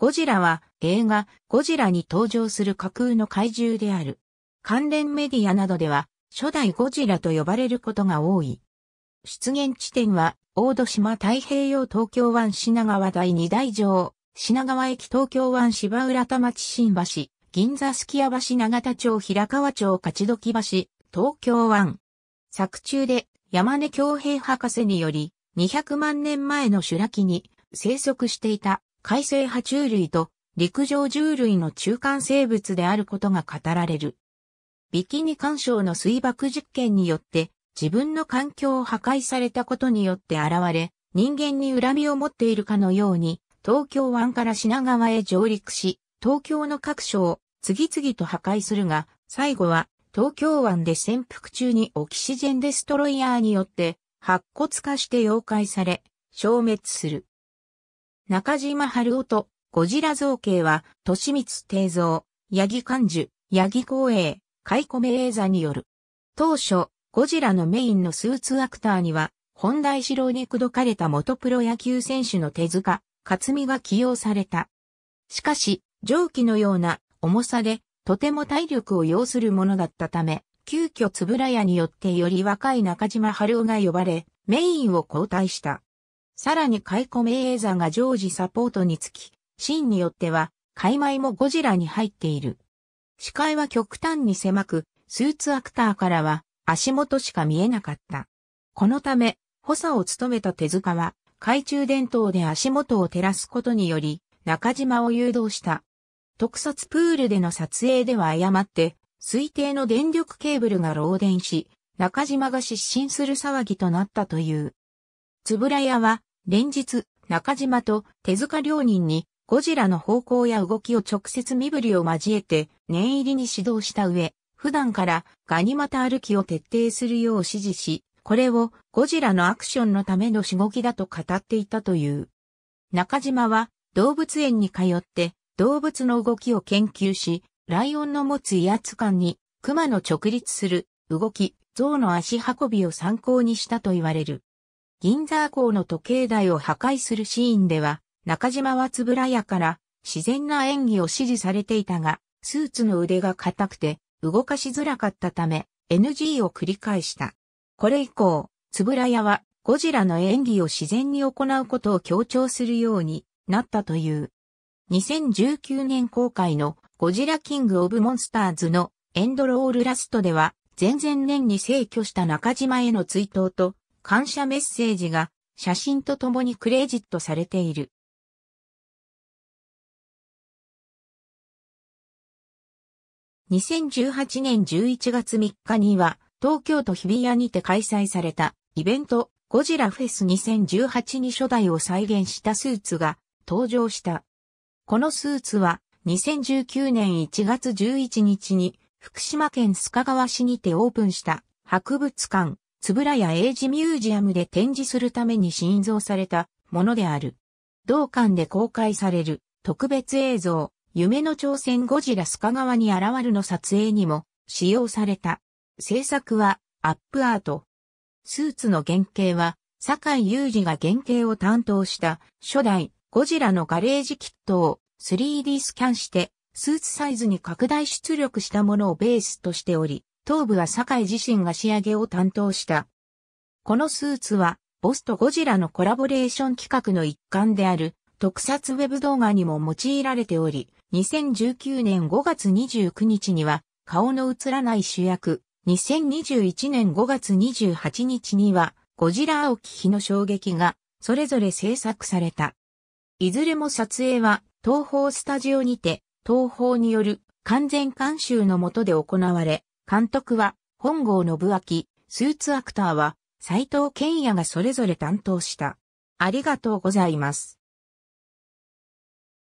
ゴジラは映画ゴジラに登場する架空の怪獣である。関連メディアなどでは初代ゴジラと呼ばれることが多い。出現地点は大戸島太平洋東京湾品川第二大城、品川駅東京湾芝浦田町新橋、銀座すき家橋長田町平川町勝どき橋、東京湾。作中で山根京平博士により200万年前の修羅紀に生息していた海生爬虫類と陸上獣類の中間生物であることが語られる。ビキニ干渉の水爆実験によって自分の環境を破壊されたことによって現れ、人間に恨みを持っているかのように、東京湾から品川へ上陸し、東京の各所を次々と破壊するが、最後は東京湾で潜伏中にオキシジェンデストロイヤーによって白骨化して溶解され、消滅する。中島春夫と、ゴジラ造形は、利光定蔵、八木寛樹、八木光栄、海米映座による。当初、ゴジラのメインのスーツアクターには、本大四郎に口説かれた元プロ野球選手の手塚、克美が起用された。しかし、蒸気のような重さで、とても体力を要するものだったため、急遽つぶらやによってより若い中島春夫が呼ばれ、メインを交代した。さらに買い込め映像が常時サポートにつき、シーンによっては、海米もゴジラに入っている。視界は極端に狭く、スーツアクターからは足元しか見えなかった。このため、補佐を務めた手塚は、懐中電灯で足元を照らすことにより、中島を誘導した。特撮プールでの撮影では誤って、推定の電力ケーブルが漏電し、中島が失神する騒ぎとなったという。つぶらやは、連日、中島と手塚両人にゴジラの方向や動きを直接身振りを交えて念入りに指導した上、普段からガニ股歩きを徹底するよう指示し、これをゴジラのアクションのためのしごきだと語っていたという。中島は動物園に通って動物の動きを研究し、ライオンの持つ威圧感に熊の直立する動き、象の足運びを参考にしたと言われる。銀座港の時計台を破壊するシーンでは、中島はつぶらやから自然な演技を指示されていたが、スーツの腕が硬くて動かしづらかったため NG を繰り返した。これ以降、つぶらやはゴジラの演技を自然に行うことを強調するようになったという。2019年公開のゴジラキングオブモンスターズのエンドロールラストでは前々年に逝去した中島への追悼と感謝メッセージが写真とともにクレジットされている。2018年11月3日には東京都日比谷にて開催されたイベントゴジラフェス2018に初代を再現したスーツが登場した。このスーツは2019年1月11日に福島県須賀川市にてオープンした博物館つぶらやエ字ジミュージアムで展示するために新造されたものである。同館で公開される特別映像、夢の挑戦ゴジラスカ川に現るの撮影にも使用された。制作はアップアート。スーツの原型は、坂井雄二が原型を担当した初代ゴジラのガレージキットを 3D スキャンしてスーツサイズに拡大出力したものをベースとしており、頭部は酒井自身が仕上げを担当した。このスーツは、ボスとゴジラのコラボレーション企画の一環である、特撮ウェブ動画にも用いられており、2019年5月29日には、顔の映らない主役、2021年5月28日には、ゴジラ青木日の衝撃が、それぞれ制作された。いずれも撮影は、東宝スタジオにて、東宝による完全監修のもとで行われ、監督は本郷信明、スーツアクターは斉藤健也がそれぞれ担当した。ありがとうございます。